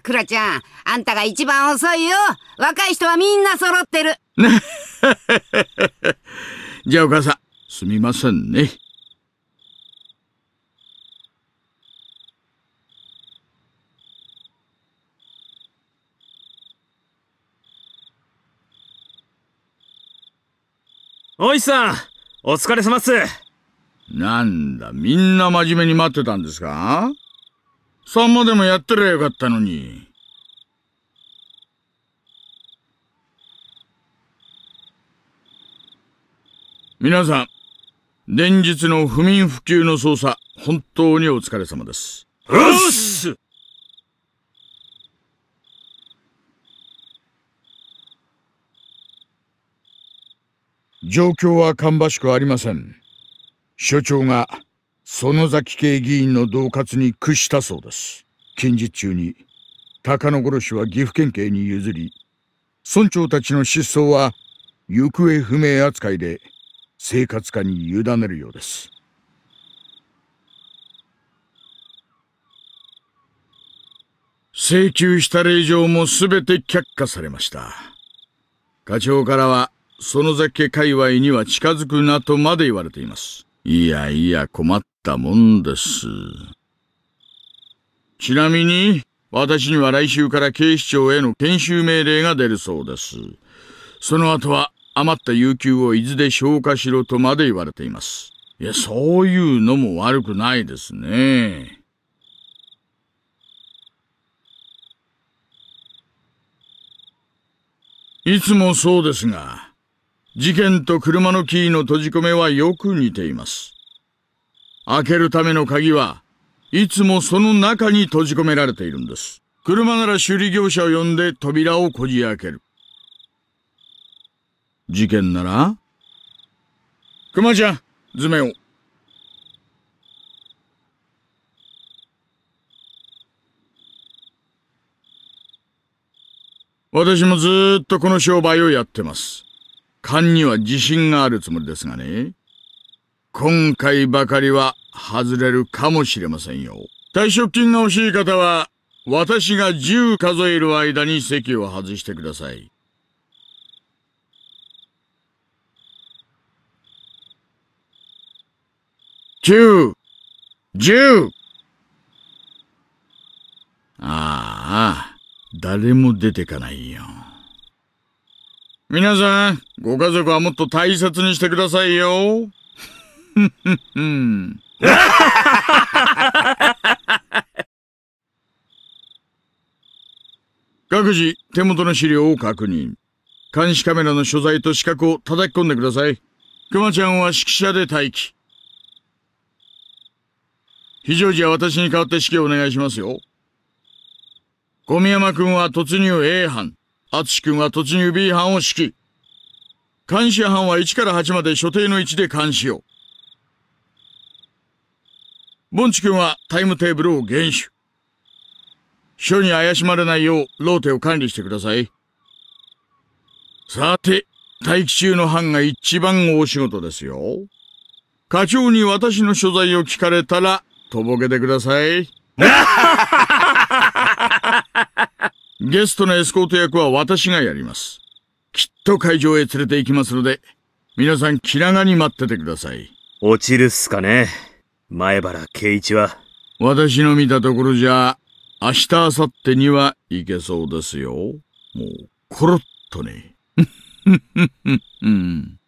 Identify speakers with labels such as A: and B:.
A: クラちゃん、あんたが一番遅いよ。若い人はみんな揃ってる。じゃあお母さん、すみませんね。おいさん、お疲れ様っす。なんだ、みんな真面目に待ってたんですかさんまでもやってりゃよかったのに。皆さん、連日の不眠不休の捜査、本当にお疲れ様です。うっす状況は芳しくありません。所長が園崎系議員の恫喝に屈したそうです。近日中に、高野殺しは岐阜県警に譲り、村長たちの失踪は行方不明扱いで生活課に委ねるようです。請求した令状も全て却下されました。課長からは、その酒界隈には近づくなとまで言われています。いやいや困ったもんです。ちなみに、私には来週から警視庁への研修命令が出るそうです。その後は余った有給を伊豆で消化しろとまで言われています。いや、そういうのも悪くないですね。いつもそうですが、事件と車のキーの閉じ込めはよく似ています。開けるための鍵はいつもその中に閉じ込められているんです。車なら修理業者を呼んで扉をこじ開ける。事件なら熊ちゃん、図面を。私もずっとこの商売をやってます。勘には自信があるつもりですがね。今回ばかりは外れるかもしれませんよ。退職金が欲しい方は、私が10数える間に席を外してください。9、10! ああ、誰も出てかないよ。皆さん、ご家族はもっと大切にしてくださいよ。ふふふん。各自、手元の資料を確認。監視カメラの所在と資格を叩き込んでください。熊ちゃんは指揮者で待機。非常時は私に代わって指揮をお願いしますよ。小宮山君は突入 A 班。厚君は突入 B 班を指揮。監視班は1から8まで所定の位置で監視を。ボンチ君はタイムテーブルを厳守。署に怪しまれないよう、ローテを管理してください。さて、待機中の班が一番大仕事ですよ。課長に私の所在を聞かれたら、とぼけてください。ゲストのエスコート役は私がやります。きっと会場へ連れて行きますので、皆さん気長に待っててください。落ちるっすかね前原圭一は。私の見たところじゃ、明日、明後日には行けそうですよ。もう、コロッとね。